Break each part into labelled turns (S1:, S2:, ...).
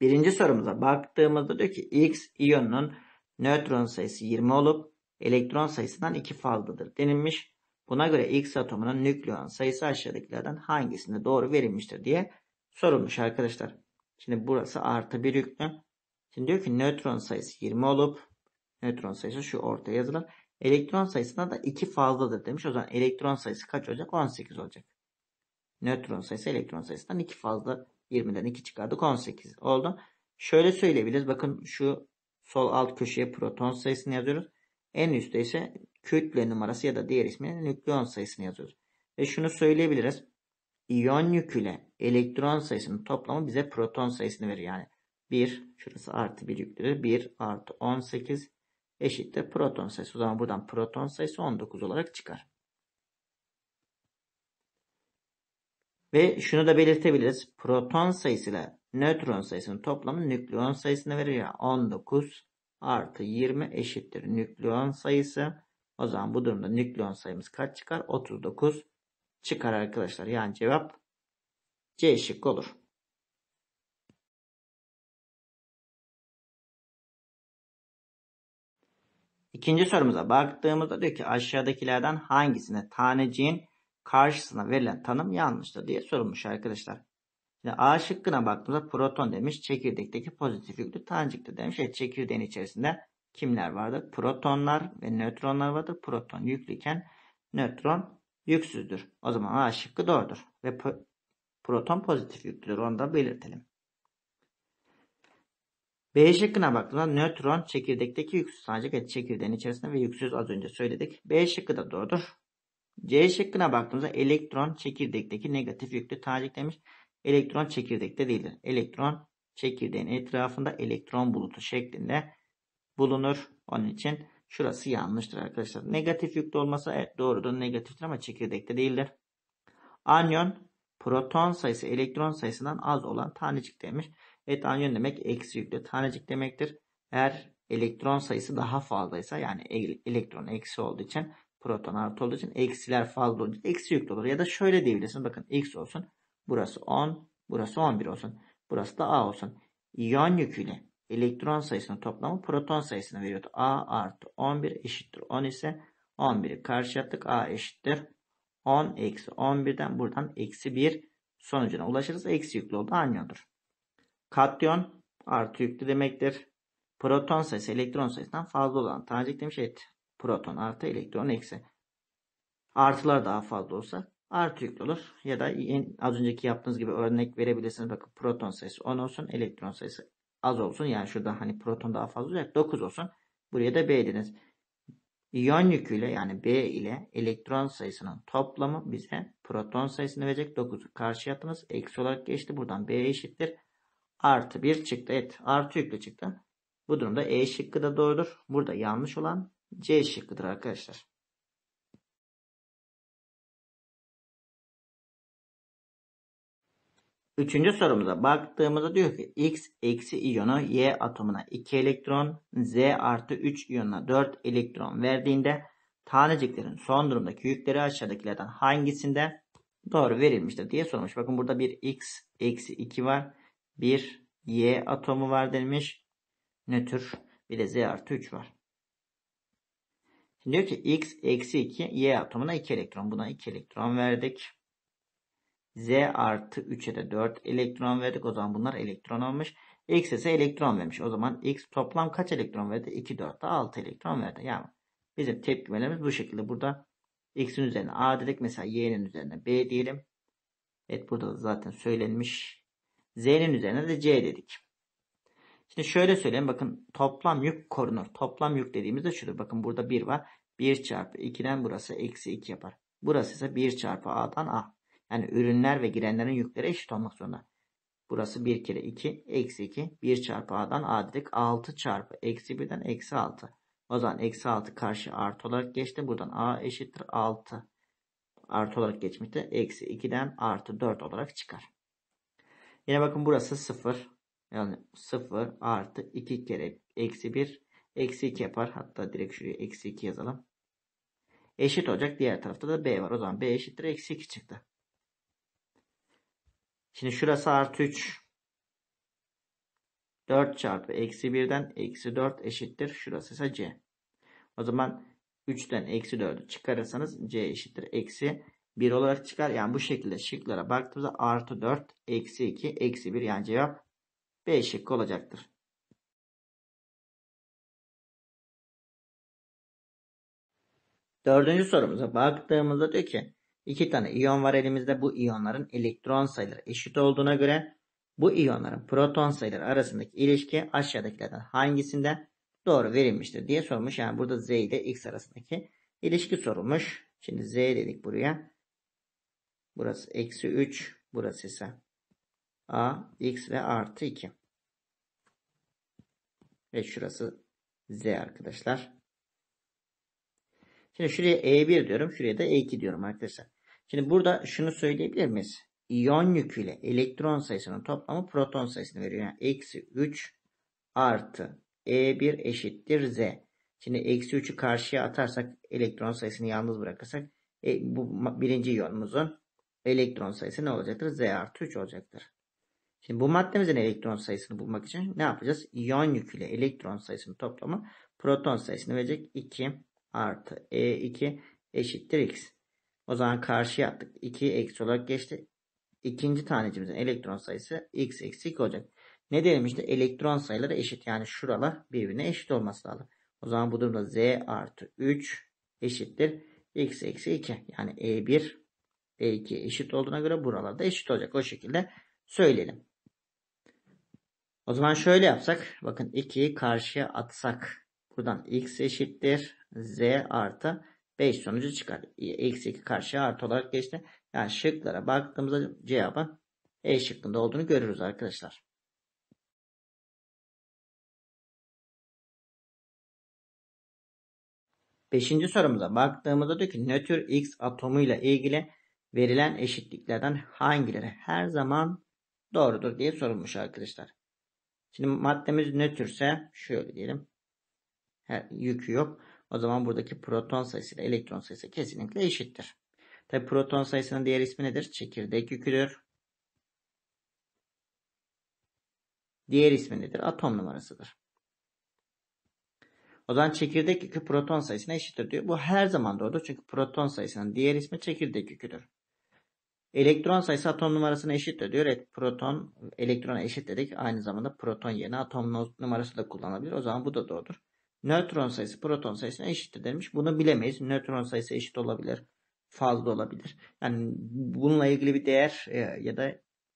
S1: Birinci sorumuza baktığımızda diyor ki X iyonunun nötron sayısı 20 olup
S2: elektron sayısından 2 fazladır denilmiş. Buna göre X atomunun nükleon sayısı aşağıdakilerden hangisinde doğru verilmiştir diye sorulmuş arkadaşlar. Şimdi burası artı bir yüklü. Şimdi diyor ki nötron sayısı 20 olup nötron sayısı şu ortaya yazılır. Elektron sayısına da 2 fazladır demiş. O zaman elektron sayısı kaç olacak? 18 olacak. Nötron sayısı elektron sayısından 2 fazla 20'den 2 çıkardık 18 oldu. Şöyle söyleyebiliriz. Bakın şu sol alt köşeye proton sayısını yazıyoruz. En üstte ise kütle numarası ya da diğer ismiyle nükleon sayısını yazıyoruz. Ve şunu söyleyebiliriz. İyon yüküyle elektron sayısının toplamı bize proton sayısını verir. Yani 1 şurası artı 1 yüklüdür. 1 artı 18 eşittir proton sayısı. O zaman buradan proton sayısı 19 olarak çıkar. Ve şunu da belirtebiliriz. Proton sayısıyla nötron sayısının toplamı nükleon sayısını verir. Yani 19 artı 20 eşittir nükleon sayısı. O zaman bu durumda nükleon sayımız kaç çıkar? 39 çıkar
S1: arkadaşlar. Yani cevap C şıkkı olur. İkinci sorumuza baktığımızda diyor ki aşağıdakilerden hangisine taneciğin karşısına
S2: verilen tanım yanlıştır diye sorulmuş arkadaşlar. Şimdi A şıkkına baktığımızda proton demiş. Çekirdekteki pozitif yüklü taneciktir demiş. Evet, çekirdeğin içerisinde kimler vardır? Protonlar ve nötronlar vardır. Proton yüklüyken nötron yüksüzdür. O zaman A şıkkı doğrudur. Ve proton pozitif yüklüdür. Onu da belirtelim. B şıkkına baktığımda nötron çekirdekteki yüksüz tanecik ve çekirdeğin içerisinde ve yüksüz az önce söyledik. B şıkkı da doğrudur. C şıkkına baktığımızda elektron çekirdekteki negatif yüklü demiş. Elektron çekirdekte değildir. Elektron çekirdeğin etrafında elektron bulutu şeklinde bulunur. Onun için şurası yanlıştır arkadaşlar. Negatif yüklü olmasa evet doğrudur negatiftir ama çekirdekte değildir. Anyon proton sayısı elektron sayısından az olan tanecik demiş. Evet anyon demek eksi yüklü tanecik demektir. Eğer elektron sayısı daha fazlaysa yani elektron eksi olduğu için Proton artı olduğu için eksiler fazla olunca eksi yüklü olur. Ya da şöyle diyebilirsiniz. Bakın x olsun. Burası 10. Burası 11 olsun. Burası da a olsun. İyon yüküyle elektron sayısının toplamı proton sayısını veriyor. a artı 11 eşittir 10 ise 11'i karşı a eşittir 10 eksi 11'den buradan eksi 1 sonucuna ulaşırız. Eksi yüklü oldu anyondur. Katyon artı yüklü demektir. Proton sayısı elektron sayısından fazla olan tanecik demiş et. Proton artı elektron eksi. Artılar daha fazla olsa artı yüklü olur. Ya da en, az önceki yaptığınız gibi örnek verebilirsiniz. Bakın proton sayısı 10 olsun. Elektron sayısı az olsun. Yani şurada hani proton daha fazla olacak. 9 olsun. Buraya da B dediniz. İyon yüküyle yani B ile elektron sayısının toplamı bize proton sayısını verecek. 9'u karşı attınız. Eksi olarak geçti. Buradan B eşittir. Artı 1 çıktı. Evet. Artı yüklü çıktı. Bu durumda E şıkkı da doğrudur. Burada yanlış olan
S1: C şıkkıdır arkadaşlar. Üçüncü sorumuza baktığımızda diyor ki X
S2: eksi iyonu Y atomuna 2 elektron, Z artı 3 iyonuna 4 elektron verdiğinde taneciklerin son durumdaki yükleri aşağıdakilerden hangisinde doğru verilmiştir diye sormuş. Bakın burada bir X eksi 2 var. Bir Y atomu var denilmiş. Nötr bir de Z artı 3 var. Diyor ki x eksi 2 y atomuna 2 elektron. Buna 2 elektron verdik. Z artı 3'e de 4 elektron verdik. O zaman bunlar elektron olmuş. X ise elektron vermiş. O zaman X toplam kaç elektron verdi? 2, 4 6 elektron verdi. Yani bizim tepkimelerimiz bu şekilde. Burada X'in üzerine A dedik. Mesela Y'nin üzerine B diyelim. Evet burada da zaten söylenmiş. Z'nin üzerine de C dedik. İşte şöyle söyleyeyim bakın toplam yük korunur. Toplam yük dediğimizde şudur. Bakın burada 1 var. 1 çarpı 2'den burası eksi 2 yapar. Burası ise 1 çarpı A'dan A. Yani ürünler ve girenlerin yükleri eşit olmak zorunda. Burası 1 kere 2 eksi 2. 1 çarpı A'dan A dedik. 6 çarpı eksi 1'den eksi 6. O zaman eksi 6 karşı artı olarak geçti. Buradan A eşittir 6. Artı olarak geçmişti. Eksi 2'den artı 4 olarak çıkar. Yine bakın burası 0. Yani 0 artı 2 kere eksi 1 eksi 2 yapar. Hatta direkt şuraya eksi 2 yazalım. Eşit olacak. Diğer tarafta da B var. O zaman B eşittir. Eksi 2 çıktı. Şimdi şurası artı 3. 4 çarpı eksi 1'den eksi 4 eşittir. Şurası ise C. O zaman 3'ten eksi 4'ü çıkarırsanız C eşittir. Eksi 1 olarak çıkar. Yani bu
S1: şekilde şıklara baktığımızda artı 4, eksi 2, eksi 1 yani cevap B şıkkı olacaktır. Dördüncü sorumuza baktığımızda diyor ki iki tane iyon var elimizde.
S2: Bu iyonların elektron sayıları eşit olduğuna göre bu iyonların proton sayıları arasındaki ilişki aşağıdakilerden hangisinde doğru verilmiştir diye sormuş. Yani burada Z ile X arasındaki ilişki sorulmuş. Şimdi Z dedik buraya. Burası eksi 3. Burası ise a x ve artı 2. Ve şurası z arkadaşlar. Şimdi şuraya e1 diyorum. Şuraya da e2 diyorum arkadaşlar. Şimdi burada şunu söyleyebilir miyiz? İyon yüküyle elektron sayısının toplamı proton sayısını veriyor. Yani eksi 3 artı e1 eşittir z. Şimdi eksi 3'ü karşıya atarsak elektron sayısını yalnız bırakırsak e, bu birinci iyonumuzun elektron sayısı ne olacaktır? Z artı 3 olacaktır. Şimdi bu maddemizin elektron sayısını bulmak için ne yapacağız? İyon yüküyle elektron sayısını toplama, proton sayısını verecek. 2 artı E2 eşittir X. O zaman karşıya attık. 2 eksi olarak geçti. İkinci tanecimizin elektron sayısı X eksi 2 olacak. Ne diyelim işte elektron sayıları eşit. Yani şuralar birbirine eşit olması lazım. O zaman bu durumda Z artı 3 eşittir. X eksi 2. Yani E1 E2 eşit olduğuna göre buralarda eşit olacak. O şekilde söyleyelim. O zaman şöyle yapsak. Bakın 2'yi karşıya atsak. Buradan x eşittir. z artı 5 sonucu çıkar. X 2 karşıya artı olarak geçti. Yani şıklara
S1: baktığımızda cevabın E şıkkında olduğunu görürüz arkadaşlar. Beşinci sorumuza baktığımızda diyor ki nötr X atomuyla ilgili verilen
S2: eşitliklerden hangileri her zaman doğrudur diye sorulmuş arkadaşlar. Şimdi maddemiz nötrse şöyle diyelim. Her, yükü yok. O zaman buradaki proton sayısı ile elektron sayısı kesinlikle eşittir. Tabi proton sayısının diğer ismi nedir? Çekirdek yüküdür. Diğer ismi nedir? Atom numarasıdır. O zaman çekirdek yükü proton sayısına eşittir diyor. Bu her zaman doğrudur. Çünkü proton sayısının diğer ismi çekirdek yüküdür. Elektron sayısı atom numarasına eşittir diyor. Evet proton elektrona eşit dedik. Aynı zamanda proton yerine atom numarası da kullanılabilir. O zaman bu da doğrudur. Nötron sayısı proton sayısına eşit demiş. Bunu bilemeyiz. Nötron sayısı eşit olabilir. Fazla olabilir. Yani bununla ilgili bir değer e, ya da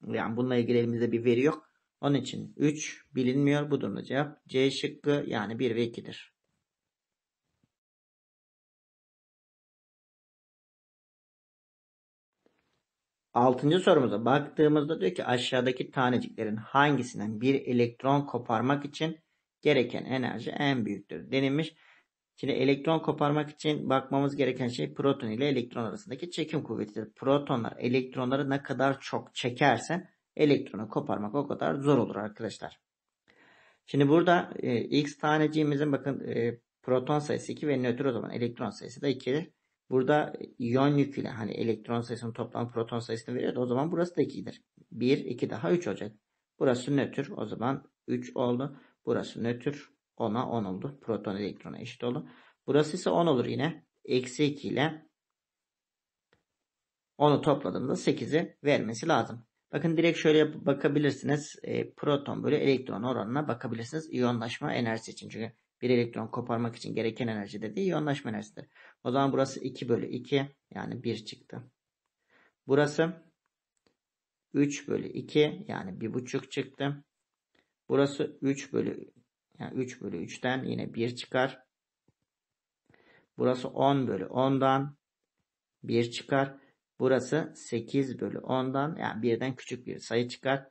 S2: yani bununla ilgili elimizde bir veri yok. Onun için 3
S1: bilinmiyor. Bu durumda cevap C şıkkı yani 1 ve 2'dir. Altıncı sorumuza baktığımızda diyor ki aşağıdaki taneciklerin hangisinden bir elektron
S2: koparmak için gereken enerji en büyüktür denilmiş. Şimdi elektron koparmak için bakmamız gereken şey proton ile elektron arasındaki çekim kuvvetidir. Protonlar elektronları ne kadar çok çekerse elektronu koparmak o kadar zor olur arkadaşlar. Şimdi burada e, x taneciğimizin bakın e, proton sayısı 2 ve nötr o zaman elektron sayısı da 2'dir. Burada iyon yüküyle hani elektron sayısının toplam proton sayısını veriyordu. O zaman burası da 2'dir. 1, 2 daha 3 olacak. Burası nötr. O zaman 3 oldu. Burası nötr. 10'a 10 oldu. Proton elektrona eşit oldu. Burası ise 10 olur yine. Eksi 2 ile 10'u topladığımızda 8'i vermesi lazım. Bakın direkt şöyle bakabilirsiniz. E, proton bölü elektron oranına bakabilirsiniz. İyonlaşma enerjisi için. Çünkü bir elektron koparmak için gereken enerji dediği yonlaşma enerjisidir. O zaman burası 2 bölü 2 yani 1 çıktı. Burası 3 bölü 2 yani 1,5 çıktı. Burası 3 bölü yani 3 bölü 3'ten yine 1 çıkar. Burası 10 bölü 10'dan 1 çıkar. Burası 8 bölü 10'dan yani 1'den küçük bir sayı çıkar.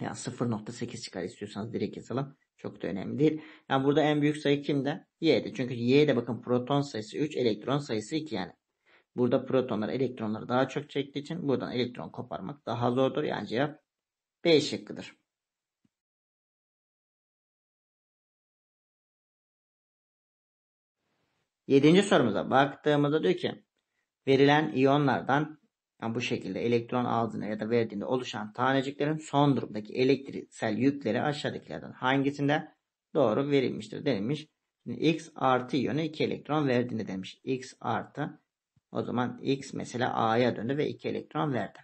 S2: Yani 0.8 çıkar istiyorsanız direkt yazalım. Çok da önemli değil. Yani burada en büyük sayı kimde? Y'de. Çünkü Y'de bakın proton sayısı 3, elektron sayısı 2 yani. Burada protonlar elektronları daha çok çektiği için buradan elektron koparmak
S1: daha zordur. Yani cevap B şıkkıdır. Yedinci sorumuza baktığımızda diyor ki verilen iyonlardan yani bu şekilde elektron aldığında ya
S2: da verdiğinde oluşan taneciklerin son durumdaki elektriksel yükleri aşağıdakilerden hangisinde doğru verilmiştir denilmiş. Şimdi x artı yönü 2 elektron verdiğinde demiş. x artı o zaman x mesela a'ya döndü ve 2 elektron verdi.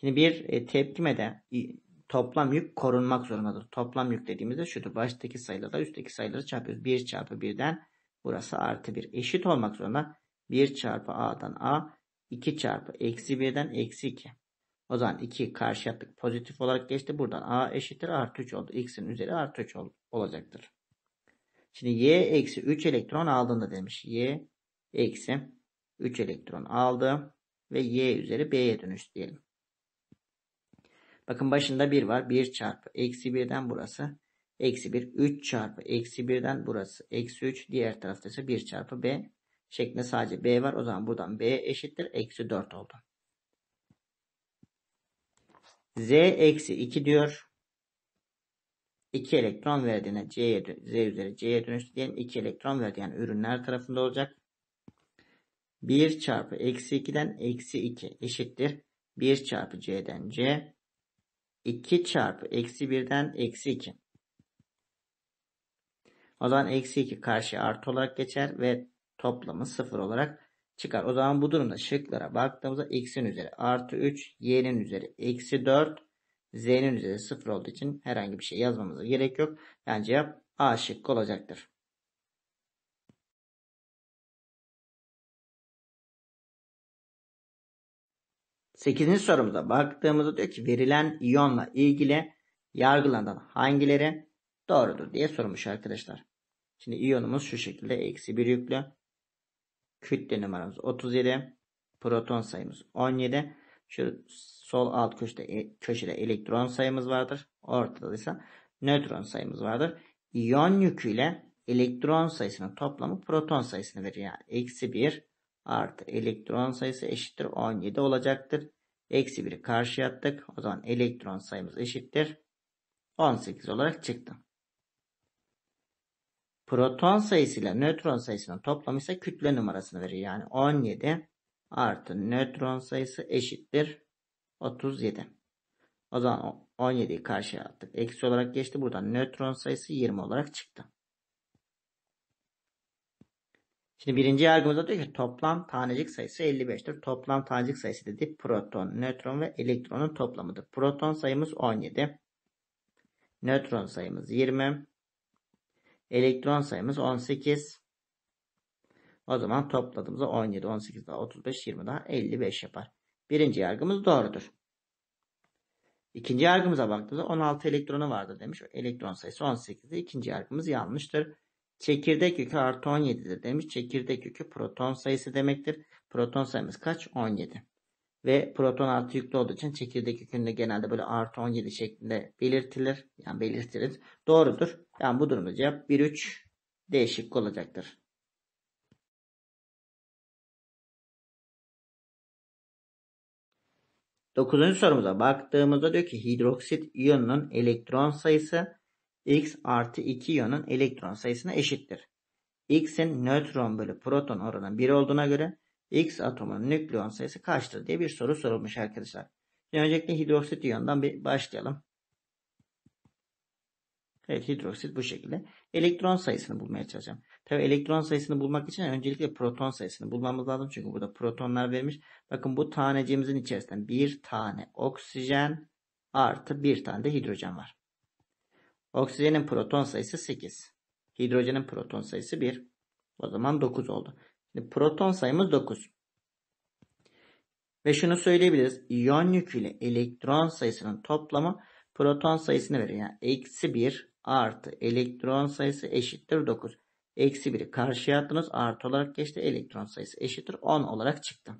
S2: Şimdi bir e, tepkimede toplam yük korunmak zorundadır. Toplam yük dediğimizde şudur. Baştaki sayılarla üstteki sayıları çarpıyoruz. 1 çarpı 1'den burası artı 1 eşit olmak zorunda. 1 çarpı a'dan a 2 çarpı eksi 1'den eksi 2. O zaman 2 karşı Pozitif olarak geçti. Buradan a eşittir artı 3 oldu. x'in üzeri artı 3 ol, olacaktır. Şimdi y eksi 3 elektron aldığında demiş. y eksi 3 elektron aldı. Ve y üzeri b'ye dönüş diyelim. Bakın başında 1 var. 1 çarpı eksi 1'den burası. Eksi 1. 3 çarpı eksi 1'den burası. Eksi 3. Diğer tarafta ise 1 çarpı b şeklinde sadece b var. O zaman buradan b eşittir. Eksi 4 oldu. Z eksi 2 diyor. 2 elektron verdiğine C'ye, Z üzeri C'ye dönüştü diyen 2 elektron verdi yani ürünler tarafında olacak. 1 çarpı eksi 2'den eksi 2 eşittir. 1 çarpı C'den C. 2 çarpı eksi 1'den eksi 2. O zaman eksi 2 karşı artı olarak geçer ve toplamı sıfır olarak çıkar. O zaman bu durumda şıklara baktığımızda x'in üzeri artı 3, y'nin üzeri eksi 4, z'nin üzeri 0 olduğu için herhangi bir şey yazmamıza gerek
S1: yok. Yani cevap A şıkkı olacaktır. Sekizinci sorumuza baktığımızda diyor ki verilen iyonla ilgili yargılanan hangileri
S2: doğrudur diye sormuş arkadaşlar. Şimdi iyonumuz şu şekilde eksi bir yüklü kütle numaramız 37. Proton sayımız 17. Şu sol alt köşede, e, köşede elektron sayımız vardır. Ortada ise nötron sayımız vardır. İyon yüküyle elektron sayısının toplamı proton sayısını verir. Yani eksi 1 artı elektron sayısı eşittir 17 olacaktır. Eksi 1'i karşıya attık. O zaman elektron sayımız eşittir 18 olarak çıktı. Proton sayısıyla nötron sayısının toplamı ise kütle numarasını verir. Yani 17 artı nötron sayısı eşittir 37. O zaman 17'yi karşıya attık. Eksi olarak geçti. Buradan nötron sayısı 20 olarak çıktı. Şimdi birinci yargımızda diyor ki toplam tanecik sayısı 55'tir. Toplam tanecik sayısı dedi proton, nötron ve elektronun toplamıdır. Proton sayımız 17. Nötron sayımız 20. Elektron sayımız 18. O zaman topladığımızda 17, 18 daha 35, 20 daha 55 yapar. Birinci yargımız doğrudur. İkinci yargımıza baktığımızda 16 elektronu vardı demiş. Elektron sayısı 18'de İkinci yargımız yanlıştır. Çekirdek yükü artı 17'dir demiş. Çekirdek yükü proton sayısı demektir. Proton sayımız kaç? 17 ve proton artı yüklü olduğu için çekirdek yükünde genelde böyle artı 17 şeklinde belirtilir. Yani belirtilir
S1: Doğrudur. Yani bu durumda cevap 1-3 değişik olacaktır. Dokuzuncu sorumuza baktığımızda diyor ki hidroksit iyonunun elektron sayısı
S2: X artı 2 iyonun elektron sayısına eşittir. X'in nötron bölü proton oranı 1 olduğuna göre X atomun nükleon sayısı kaçtır diye bir soru sorulmuş arkadaşlar. Şimdi öncelikle hidroksit iyondan bir başlayalım. Evet hidroksit bu şekilde. Elektron sayısını bulmaya çalışacağım. Tabi elektron sayısını bulmak için öncelikle proton sayısını bulmamız lazım. Çünkü burada protonlar verilmiş. Bakın bu taneciğimizin içerisinde bir tane oksijen artı bir tane de hidrojen var. Oksijenin proton sayısı 8. Hidrojenin proton sayısı 1. O zaman 9 oldu. Proton sayımız 9. Ve şunu söyleyebiliriz. İyon yükü ile elektron sayısının toplamı proton sayısını veriyor Yani eksi 1 artı elektron sayısı eşittir 9. Eksi 1'i karşıya attınız. Artı olarak geçti. Elektron sayısı eşittir 10 olarak çıktı.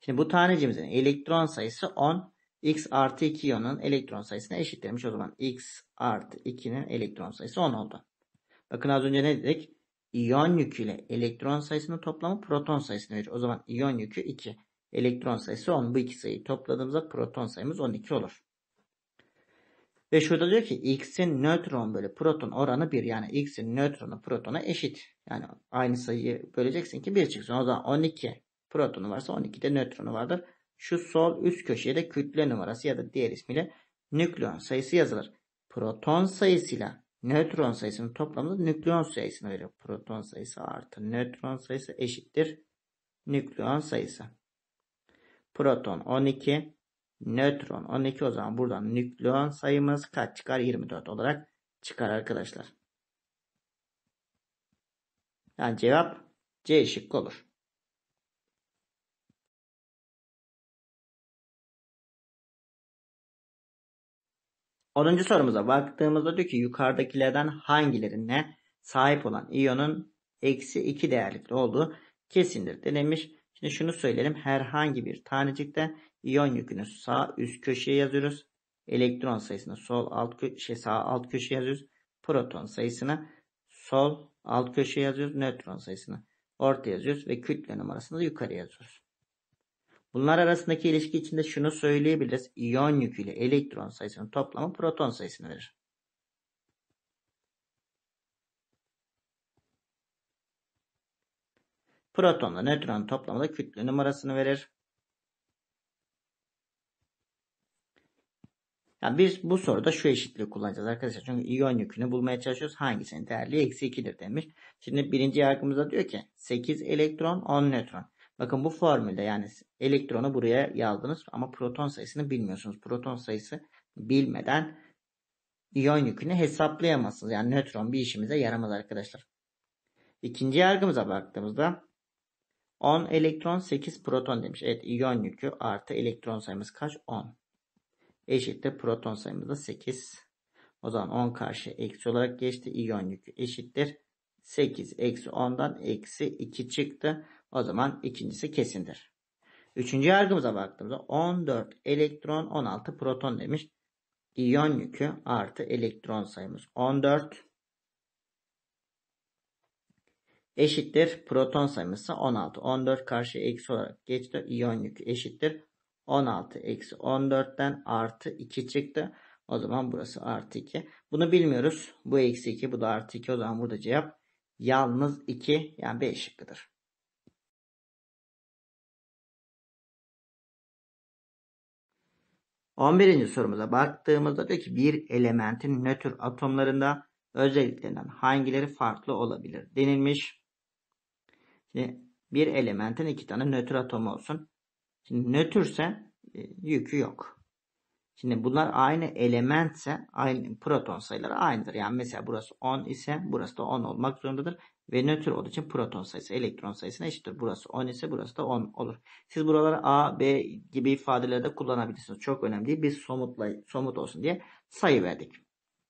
S2: Şimdi bu tanecimizin elektron sayısı 10. X artı 2 iyonun elektron sayısına eşitlemiş. O zaman X artı 2'nin elektron sayısı 10 oldu. Bakın az önce ne dedik? İyon yüküyle elektron sayısının toplamı proton sayısını verir. O zaman iyon yükü 2. Elektron sayısı 10. Bu iki sayıyı topladığımızda proton sayımız 12 olur. Ve şurada diyor ki x'in nötron bölü proton oranı 1. Yani x'in nötronu protona eşit. Yani aynı sayıyı böleceksin ki 1 çıksın. O zaman 12 protonu varsa 12 de nötronu vardır. Şu sol üst köşeye de kütle numarası ya da diğer ismiyle nükleon sayısı yazılır. Proton sayısıyla Nötron sayısının toplamı nükleon sayısına verir. Proton sayısı artı nötron sayısı eşittir nükleon sayısı. Proton 12, nötron 12 o zaman buradan nükleon sayımız kaç çıkar? 24
S1: olarak çıkar arkadaşlar. Yani cevap C şıkkı olur. 10. sorumuza baktığımızda
S2: diyor ki yukarıdakilerden hangilerine sahip olan iyonun eksi 2 değerlikli olduğu kesindir denilmiş. Şimdi şunu söyleyelim. Herhangi bir tanecikte iyon yükünü sağ üst köşeye yazıyoruz. Elektron sayısını sol alt köşe sağ alt köşe yazıyoruz. Proton sayısını sol alt köşe yazıyoruz. Nötron sayısını orta yazıyoruz ve kütle numarasını da yukarı yazıyoruz. Bunlar arasındaki ilişki içinde şunu söyleyebiliriz. İyon yükü ile elektron sayısının toplamı proton sayısını verir. Protonla nötron toplamı da kütle numarasını verir. Yani biz bu soruda şu eşitliği kullanacağız arkadaşlar. Çünkü iyon yükünü bulmaya çalışıyoruz. Hangisinin değerli eksi 2'dir demiş. Şimdi birinci yargımızda diyor ki 8 elektron 10 nötron. Bakın bu formülde yani elektronu buraya yazdınız ama proton sayısını bilmiyorsunuz. Proton sayısı bilmeden iyon yükünü hesaplayamazsınız. Yani nötron bir işimize yaramaz arkadaşlar. İkinci yargımıza baktığımızda 10 elektron 8 proton demiş. Evet iyon yükü artı elektron sayımız kaç? 10. Eşittir proton sayımız da 8. O zaman 10 karşı eksi olarak geçti. İyon yükü eşittir. 8 eksi 10'dan eksi 2 çıktı. O zaman ikincisi kesindir. Üçüncü yargımıza baktığımızda 14 elektron 16 proton demiş. İyon yükü artı elektron sayımız 14 eşittir. Proton sayımız ise 16. 14 karşı eksi olarak geçti. İyon yükü eşittir. 16 eksi 14'ten artı 2 çıktı. O zaman burası artı 2. Bunu
S1: bilmiyoruz. Bu eksi 2 bu da artı 2. O zaman burada cevap yalnız 2 yani B şıkkıdır. 11. sorumuza baktığımızda diyor ki bir elementin nötr
S2: atomlarında özelliklerinden hangileri farklı olabilir denilmiş. Şimdi bir elementin iki tane nötr atomu olsun. Şimdi nötrse e, yükü yok. Şimdi bunlar aynı elementse aynı proton sayıları aynıdır. Yani mesela burası 10 ise burası da 10 olmak zorundadır ve nötr olduğu için proton sayısı elektron sayısına eşittir. Burası 10 ise burası da 10 olur. Siz buraları A, B gibi ifadelerde kullanabilirsiniz. Çok önemli değil. Biz somutla, somut olsun diye sayı verdik.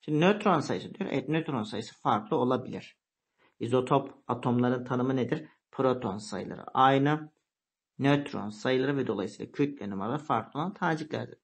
S2: Şimdi nötron sayısı diyor. Evet nötron sayısı farklı olabilir. İzotop atomların tanımı nedir? Proton sayıları aynı. Nötron sayıları ve dolayısıyla kütle numaraları farklı olan taneciklerdir.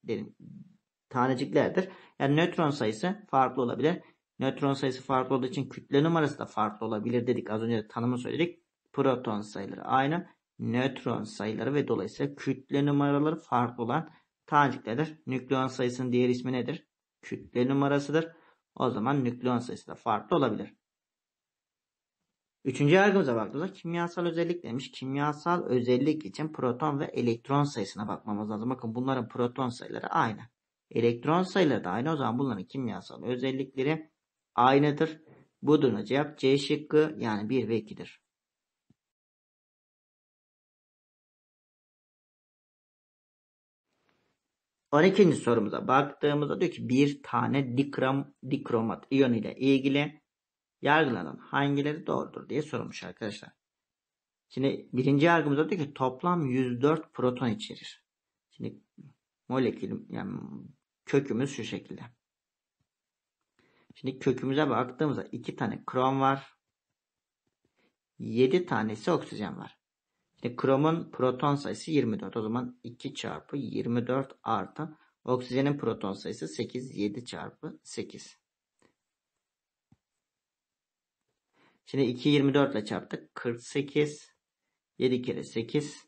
S2: taneciklerdir. Yani nötron sayısı farklı olabilir. Nötron sayısı farklı olduğu için kütle numarası da farklı olabilir dedik. Az önce de tanımı söyledik. Proton sayıları aynı. Nötron sayıları ve dolayısıyla kütle numaraları farklı olan taneciklerdir. Nükleon sayısının diğer ismi nedir? Kütle numarasıdır. O zaman nükleon sayısı da farklı olabilir. Üçüncü yargımıza baktığımızda kimyasal özellik demiş. Kimyasal özellik için proton ve elektron sayısına bakmamız lazım. Bakın bunların proton sayıları aynı. Elektron sayıları da aynı. O zaman bunların kimyasal özellikleri
S1: aynıdır. Budur'un cevap C şıkkı yani 1 ve 2'dir. On ikinci sorumuza baktığımızda diyor ki bir tane dikram, dikromat
S2: iyon ile ilgili yargılanan hangileri doğrudur diye sorulmuş arkadaşlar. Şimdi birinci yargımızda diyor ki toplam 104 proton içerir. Şimdi molekül yani kökümüz şu şekilde. Şimdi kökümüze baktığımızda iki tane krom var. Yedi tanesi oksijen var. Şimdi kromun proton sayısı 24. O zaman 2 çarpı 24 artı oksijenin proton sayısı 8. 7 çarpı 8. Şimdi 2 24 ile çarptık. 48. 7 kere 8.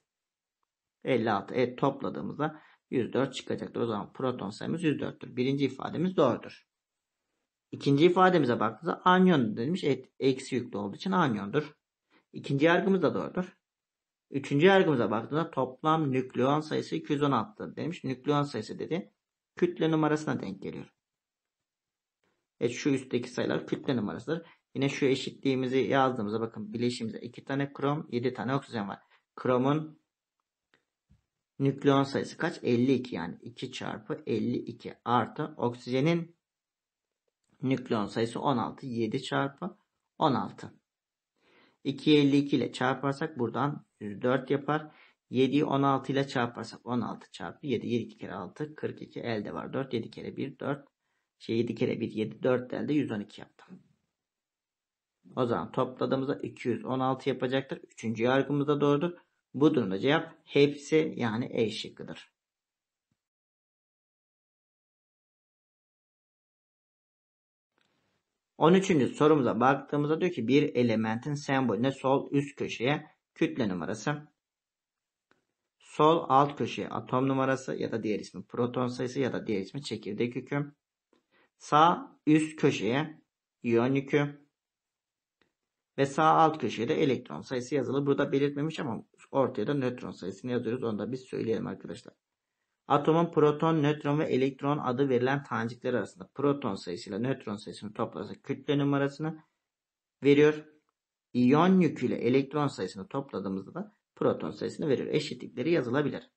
S2: 56. Evet topladığımızda 104 çıkacaktır. O zaman proton sayımız 104'tür. Birinci ifademiz doğrudur. İkinci ifademize baktığımızda anyon denilmiş. E, eksi yüklü olduğu için anyondur. İkinci yargımız da doğrudur. Üçüncü yargımıza baktığımızda toplam nükleon sayısı 216 demiş. Nükleon sayısı dedi. Kütle numarasına denk geliyor. E şu üstteki sayılar kütle numarasıdır. Yine şu eşitliğimizi yazdığımızda bakın bileşimizde 2 tane krom 7 tane oksijen var. Kromun nükleon sayısı kaç? 52 yani 2 çarpı 52 artı oksijenin Nükleon sayısı 16. 7 çarpı 16. 252 ile çarparsak buradan 104 yapar. 7'yi 16 ile çarparsak 16 çarpı 7. 7 kere 6 42 elde var. 4 7 kere 1 4. Şey 7 kere 1 7 4 elde 112 yaptım. O zaman topladığımızda 216 yapacaktır.
S1: Üçüncü yargımız da doğrudur. Bu durumda cevap hepsi yani E şıkkıdır. On üçüncü sorumuza baktığımızda diyor ki bir elementin sembolüne sol üst
S2: köşeye kütle numarası, sol alt köşeye atom numarası ya da diğer ismi proton sayısı ya da diğer ismi çekirdek yükü, sağ üst köşeye iyon yükü ve sağ alt köşeye de elektron sayısı yazılı. Burada belirtmemiş ama ortaya da nötron sayısını yazıyoruz. Onu da biz söyleyelim arkadaşlar. Atomun proton, nötron ve elektron adı verilen tanecikleri arasında proton sayısıyla nötron sayısını toplasak kütle numarasını veriyor. İyon yüküyle elektron sayısını topladığımızda da proton sayısını veriyor. Eşitlikleri yazılabilir.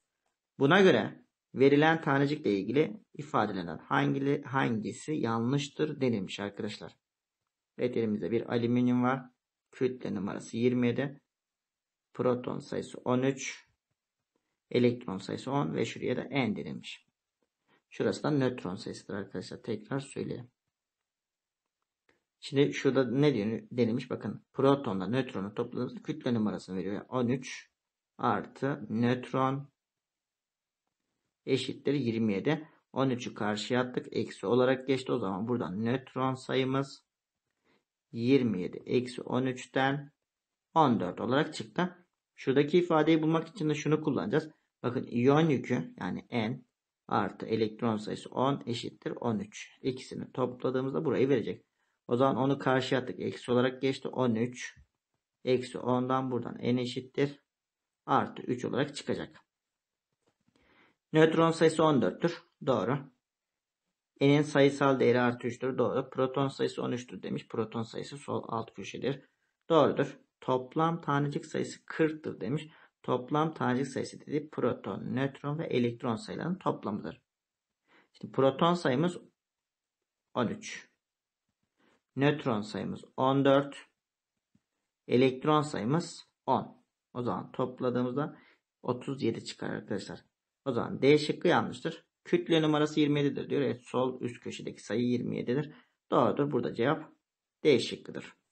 S2: Buna göre verilen tanecikle ilgili ifadelerden hangili, hangisi yanlıştır denilmiş arkadaşlar. Evet elimizde bir alüminyum var. Kütle numarası 27. Proton sayısı 13. Elektron sayısı 10 ve şuraya da N denilmiş. Şurası da nötron sayısıdır arkadaşlar. Tekrar söyleyeyim. Şimdi şurada ne denilmiş? Bakın protonla nötronu topladığımızda kütle numarasını veriyor. Yani 13 artı nötron eşittir 27. 13'ü karşıya attık. Eksi olarak geçti. O zaman buradan nötron sayımız 27 eksi 13'ten 14 olarak çıktı. Şuradaki ifadeyi bulmak için de şunu kullanacağız. Bakın iyon yükü yani N artı elektron sayısı 10 eşittir 13. İkisini topladığımızda burayı verecek. O zaman onu karşıya attık. Eksi olarak geçti 13. Eksi 10'dan buradan N eşittir. Artı 3 olarak çıkacak. Nötron sayısı 14'tür. Doğru. N'in sayısal değeri artı 3'tür. Doğru. Proton sayısı 13'tür demiş. Proton sayısı sol alt köşedir. Doğrudur. Toplam tanecik sayısı 40'tır demiş. Toplam tanecik sayısı dedi proton, nötron ve elektron sayılarının toplamıdır. Şimdi proton sayımız 13. Nötron sayımız 14. Elektron sayımız 10. O zaman topladığımızda 37 çıkar arkadaşlar. O zaman D şıkkı yanlıştır. Kütle numarası 27'dir diyor. Evet, sol üst köşedeki sayı 27'dir. Doğrudur. Burada cevap D şıkkıdır.